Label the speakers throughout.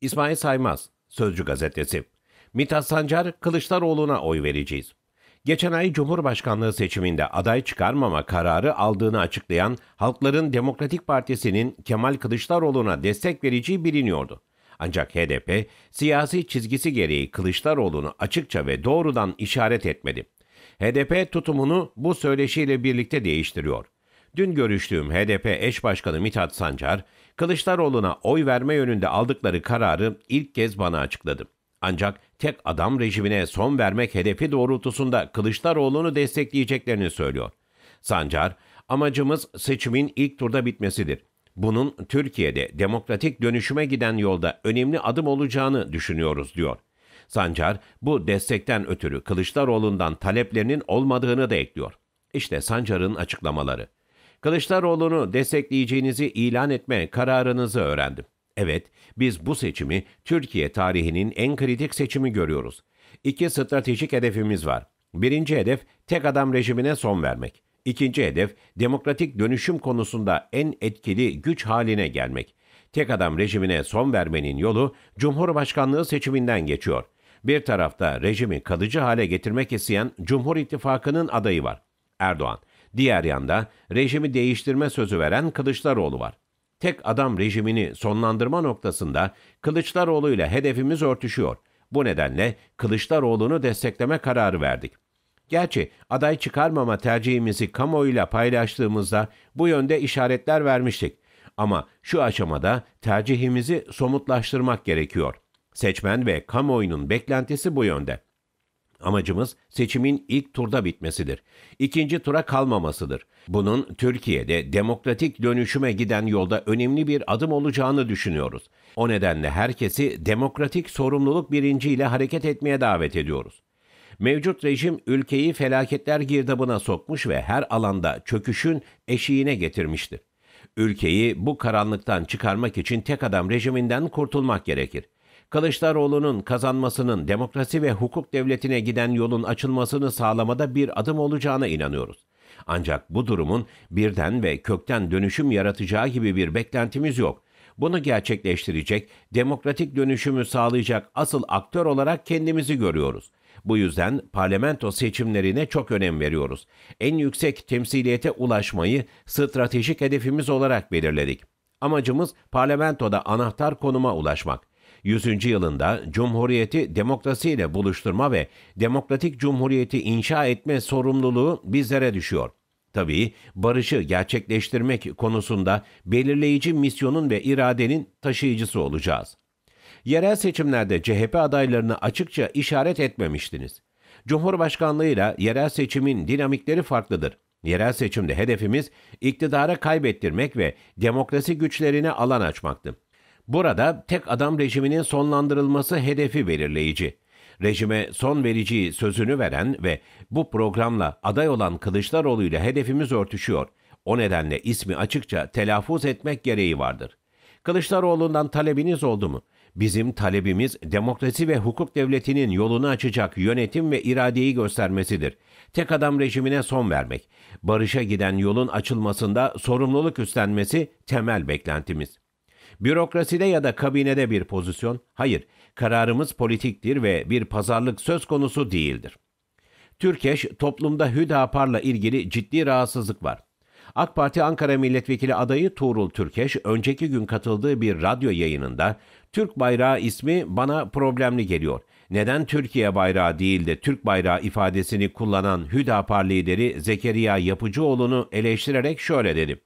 Speaker 1: İsmail Saymaz, Sözcü Gazetesi. Mithat Sancar, Kılıçdaroğlu'na oy vereceğiz. Geçen ay Cumhurbaşkanlığı seçiminde aday çıkarmama kararı aldığını açıklayan Halkların Demokratik Partisi'nin Kemal Kılıçdaroğlu'na destek vereceği biliniyordu. Ancak HDP siyasi çizgisi gereği Kılıçdaroğlu'nu açıkça ve doğrudan işaret etmedi. HDP tutumunu bu söyleşiyle birlikte değiştiriyor. Dün görüştüğüm HDP eş başkanı Mithat Sancar, Kılıçdaroğlu'na oy verme yönünde aldıkları kararı ilk kez bana açıkladı. Ancak tek adam rejimine son vermek hedefi doğrultusunda Kılıçdaroğlu'nu destekleyeceklerini söylüyor. Sancar, amacımız seçimin ilk turda bitmesidir. Bunun Türkiye'de demokratik dönüşüme giden yolda önemli adım olacağını düşünüyoruz diyor. Sancar bu destekten ötürü Kılıçdaroğlu'ndan taleplerinin olmadığını da ekliyor. İşte Sancar'ın açıklamaları. Kılıçdaroğlu'nu destekleyeceğinizi ilan etme kararınızı öğrendim. Evet, biz bu seçimi Türkiye tarihinin en kritik seçimi görüyoruz. İki stratejik hedefimiz var. Birinci hedef tek adam rejimine son vermek. İkinci hedef demokratik dönüşüm konusunda en etkili güç haline gelmek. Tek adam rejimine son vermenin yolu Cumhurbaşkanlığı seçiminden geçiyor. Bir tarafta rejimi kalıcı hale getirmek isteyen Cumhur İttifakı'nın adayı var. Erdoğan Diğer yanda rejimi değiştirme sözü veren Kılıçdaroğlu var. Tek adam rejimini sonlandırma noktasında Kılıçdaroğlu ile hedefimiz örtüşüyor. Bu nedenle Kılıçdaroğlu'nu destekleme kararı verdik. Gerçi aday çıkarmama tercihimizi kamuoyuyla paylaştığımızda bu yönde işaretler vermiştik. Ama şu aşamada tercihimizi somutlaştırmak gerekiyor. Seçmen ve kamuoyunun beklentisi bu yönde. Amacımız seçimin ilk turda bitmesidir. İkinci tura kalmamasıdır. Bunun Türkiye'de demokratik dönüşüme giden yolda önemli bir adım olacağını düşünüyoruz. O nedenle herkesi demokratik sorumluluk bilinciyle hareket etmeye davet ediyoruz. Mevcut rejim ülkeyi felaketler girdabına sokmuş ve her alanda çöküşün eşiğine getirmiştir. Ülkeyi bu karanlıktan çıkarmak için tek adam rejiminden kurtulmak gerekir. Kılıçdaroğlu'nun kazanmasının demokrasi ve hukuk devletine giden yolun açılmasını sağlamada bir adım olacağına inanıyoruz. Ancak bu durumun birden ve kökten dönüşüm yaratacağı gibi bir beklentimiz yok. Bunu gerçekleştirecek, demokratik dönüşümü sağlayacak asıl aktör olarak kendimizi görüyoruz. Bu yüzden parlamento seçimlerine çok önem veriyoruz. En yüksek temsiliyete ulaşmayı stratejik hedefimiz olarak belirledik. Amacımız parlamentoda anahtar konuma ulaşmak. 100. yılında Cumhuriyeti demokrasiyle buluşturma ve demokratik cumhuriyeti inşa etme sorumluluğu bizlere düşüyor. Tabii barışı gerçekleştirmek konusunda belirleyici misyonun ve iradenin taşıyıcısı olacağız. Yerel seçimlerde CHP adaylarını açıkça işaret etmemiştiniz. Cumhurbaşkanlığıyla yerel seçimin dinamikleri farklıdır. Yerel seçimde hedefimiz iktidara kaybettirmek ve demokrasi güçlerine alan açmaktı. Burada tek adam rejiminin sonlandırılması hedefi belirleyici. Rejime son vereceği sözünü veren ve bu programla aday olan Kılıçdaroğlu ile hedefimiz örtüşüyor. O nedenle ismi açıkça telaffuz etmek gereği vardır. Kılıçdaroğlu'ndan talebiniz oldu mu? Bizim talebimiz demokrasi ve hukuk devletinin yolunu açacak yönetim ve iradeyi göstermesidir. Tek adam rejimine son vermek, barışa giden yolun açılmasında sorumluluk üstlenmesi temel beklentimiz. Bürokraside ya da kabinede bir pozisyon, hayır, kararımız politiktir ve bir pazarlık söz konusu değildir. Türkeş, toplumda Hüdapar'la ilgili ciddi rahatsızlık var. AK Parti Ankara Milletvekili adayı Tuğrul Türkeş, önceki gün katıldığı bir radyo yayınında, Türk bayrağı ismi bana problemli geliyor. Neden Türkiye bayrağı değil de Türk bayrağı ifadesini kullanan Hüdapar lideri Zekeriya Yapıcıoğlu'nu eleştirerek şöyle dedi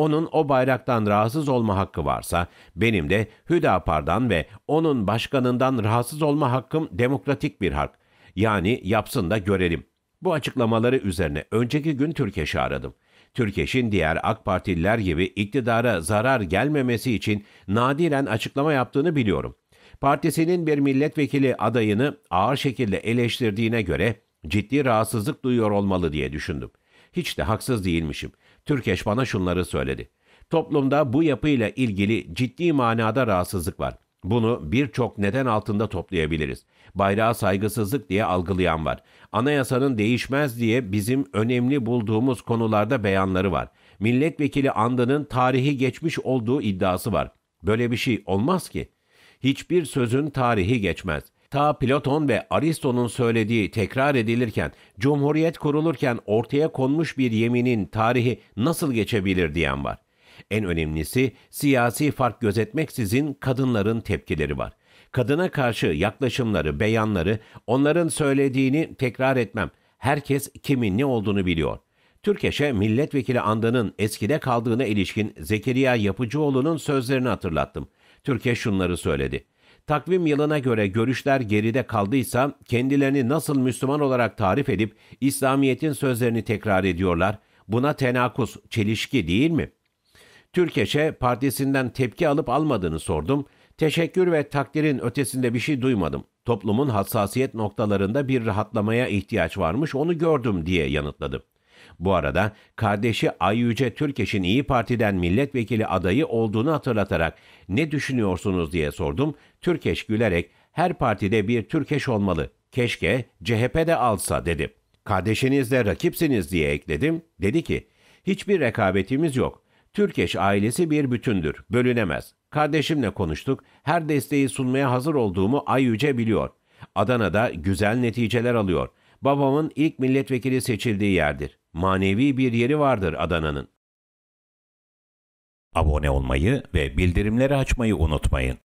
Speaker 1: onun o bayraktan rahatsız olma hakkı varsa benim de Hüdapar'dan ve onun başkanından rahatsız olma hakkım demokratik bir hak. Yani yapsın da görelim. Bu açıklamaları üzerine önceki gün Türkeş'i aradım. Türkeş'in diğer AK Partililer gibi iktidara zarar gelmemesi için nadiren açıklama yaptığını biliyorum. Partisinin bir milletvekili adayını ağır şekilde eleştirdiğine göre ciddi rahatsızlık duyuyor olmalı diye düşündüm. Hiç de haksız değilmişim. Türkeş bana şunları söyledi. Toplumda bu yapıyla ilgili ciddi manada rahatsızlık var. Bunu birçok neden altında toplayabiliriz. Bayrağa saygısızlık diye algılayan var. Anayasanın değişmez diye bizim önemli bulduğumuz konularda beyanları var. Milletvekili andının tarihi geçmiş olduğu iddiası var. Böyle bir şey olmaz ki. Hiçbir sözün tarihi geçmez. Ta Platon ve Aristo'nun söylediği tekrar edilirken, Cumhuriyet kurulurken ortaya konmuş bir yeminin tarihi nasıl geçebilir diyen var. En önemlisi siyasi fark gözetmeksizin kadınların tepkileri var. Kadına karşı yaklaşımları, beyanları, onların söylediğini tekrar etmem. Herkes kimin ne olduğunu biliyor. Türkeş'e milletvekili Andanın eskide kaldığına ilişkin Zekeriya Yapıcıoğlu'nun sözlerini hatırlattım. Türkiye şunları söyledi. Takvim yılına göre görüşler geride kaldıysa kendilerini nasıl Müslüman olarak tarif edip İslamiyet'in sözlerini tekrar ediyorlar? Buna tenakuz, çelişki değil mi? Türkeş'e partisinden tepki alıp almadığını sordum. Teşekkür ve takdirin ötesinde bir şey duymadım. Toplumun hassasiyet noktalarında bir rahatlamaya ihtiyaç varmış onu gördüm diye yanıtladım. Bu arada kardeşi Ayyüce Türkeş'in İyi Parti'den milletvekili adayı olduğunu hatırlatarak ne düşünüyorsunuz diye sordum. Türkeş gülerek her partide bir Türkeş olmalı. Keşke CHP de alsa dedi. Kardeşinizle rakipsiniz diye ekledim. Dedi ki hiçbir rekabetimiz yok. Türkeş ailesi bir bütündür, bölünemez. Kardeşimle konuştuk, her desteği sunmaya hazır olduğumu Ayyüce biliyor. Adana'da güzel neticeler alıyor. Babamın ilk milletvekili seçildiği yerdir manevi bir yeri vardır Adana'nın. Abone olmayı ve bildirimleri açmayı unutmayın.